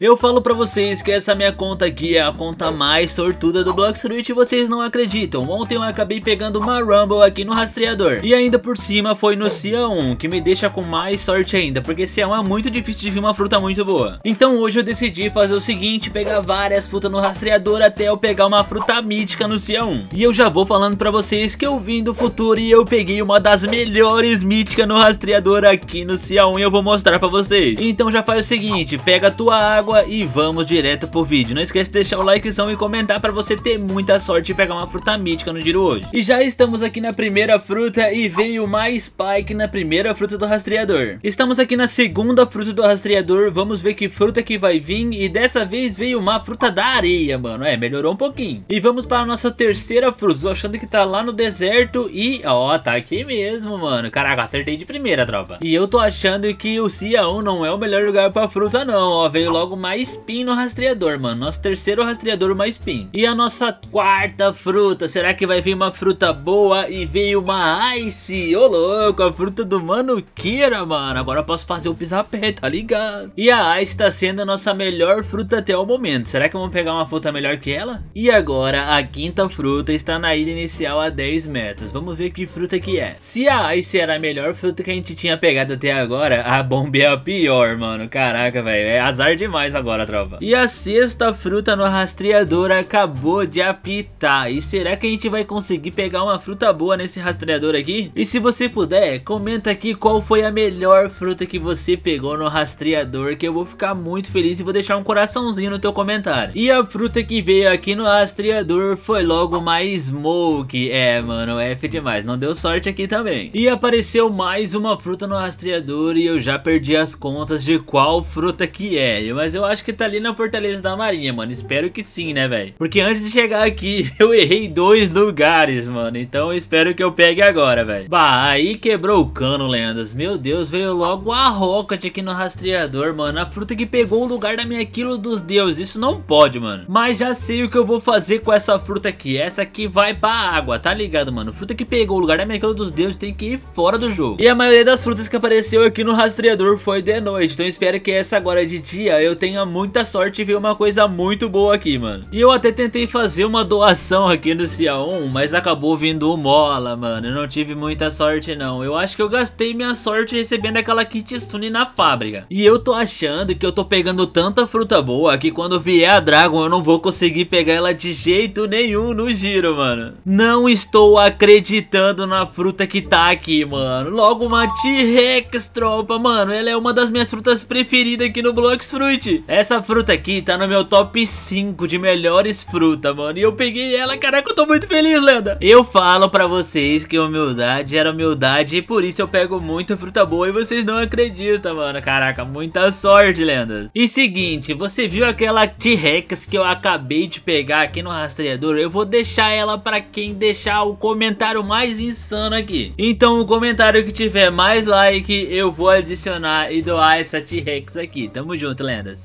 Eu falo pra vocês que essa minha conta aqui é a conta mais sortuda do Blockstreet e vocês não acreditam. Ontem eu acabei pegando uma Rumble aqui no rastreador. E ainda por cima foi no C1 que me deixa com mais sorte ainda, porque 1 é muito difícil de vir uma fruta muito boa. Então hoje eu decidi fazer o seguinte, pegar várias frutas no rastreador até eu pegar uma fruta mítica no C1. E eu já vou falando pra vocês que eu vim do futuro e eu peguei uma das melhores míticas no rastreador aqui no C1 e eu vou mostrar pra vocês. Então já faz o seguinte, pega a tua água água e vamos direto pro vídeo. Não esquece de deixar o likezão e comentar pra você ter muita sorte e pegar uma fruta mítica no giro hoje. E já estamos aqui na primeira fruta e veio mais Spike na primeira fruta do rastreador. Estamos aqui na segunda fruta do rastreador, vamos ver que fruta que vai vir e dessa vez veio uma fruta da areia, mano. É, melhorou um pouquinho. E vamos para a nossa terceira fruta, tô achando que tá lá no deserto e... Ó, tá aqui mesmo, mano. Caraca, acertei de primeira, tropa. E eu tô achando que o Cia 1 não é o melhor lugar pra fruta não, ó. Veio logo uma mais pin no rastreador, mano. Nosso terceiro rastreador mais pin. E a nossa quarta fruta. Será que vai vir uma fruta boa e veio uma Ice? Ô, louco, a fruta do Mano Kira, mano. Agora eu posso fazer o pisapé, tá ligado? E a Ice tá sendo a nossa melhor fruta até o momento. Será que vamos pegar uma fruta melhor que ela? E agora, a quinta fruta está na ilha inicial a 10 metros. Vamos ver que fruta que é. Se a Ice era a melhor fruta que a gente tinha pegado até agora, a Bomba é a pior, mano. Caraca, velho. É azar demais mais agora, tropa. E a sexta fruta no rastreador acabou de apitar. E será que a gente vai conseguir pegar uma fruta boa nesse rastreador aqui? E se você puder, comenta aqui qual foi a melhor fruta que você pegou no rastreador, que eu vou ficar muito feliz e vou deixar um coraçãozinho no teu comentário. E a fruta que veio aqui no rastreador foi logo mais smoke. É, mano, é F demais. Não deu sorte aqui também. E apareceu mais uma fruta no rastreador e eu já perdi as contas de qual fruta que é. Mas eu eu acho que tá ali na Fortaleza da Marinha, mano. Espero que sim, né, velho? Porque antes de chegar aqui, eu errei dois lugares, mano. Então eu espero que eu pegue agora, velho. Bah, aí quebrou o cano, lendas. Meu Deus, veio logo a Rocket aqui no rastreador, mano. A fruta que pegou o lugar da minha quilo dos deuses. Isso não pode, mano. Mas já sei o que eu vou fazer com essa fruta aqui. Essa aqui vai pra água, tá ligado, mano? Fruta que pegou o lugar da minha quilo dos deuses tem que ir fora do jogo. E a maioria das frutas que apareceu aqui no rastreador foi de noite. Então espero que essa agora de dia eu tenha tenha muita sorte e ver uma coisa muito boa aqui, mano. E eu até tentei fazer uma doação aqui no CIA1, mas acabou vindo o Mola, mano. Eu não tive muita sorte, não. Eu acho que eu gastei minha sorte recebendo aquela Kitsune na fábrica. E eu tô achando que eu tô pegando tanta fruta boa que quando vier a Dragon eu não vou conseguir pegar ela de jeito nenhum no giro, mano. Não estou acreditando na fruta que tá aqui, mano. Logo uma T-Rex, tropa, mano. Ela é uma das minhas frutas preferidas aqui no Blox Fruit. Gente, essa fruta aqui tá no meu top 5 de melhores frutas, mano. E eu peguei ela, caraca, eu tô muito feliz, lenda. Eu falo pra vocês que humildade era humildade e por isso eu pego muita fruta boa e vocês não acreditam, mano. Caraca, muita sorte, lenda. E seguinte, você viu aquela T-Rex que eu acabei de pegar aqui no rastreador? Eu vou deixar ela pra quem deixar o comentário mais insano aqui. Então, o comentário que tiver mais like, eu vou adicionar e doar essa T-Rex aqui. Tamo junto, lendas.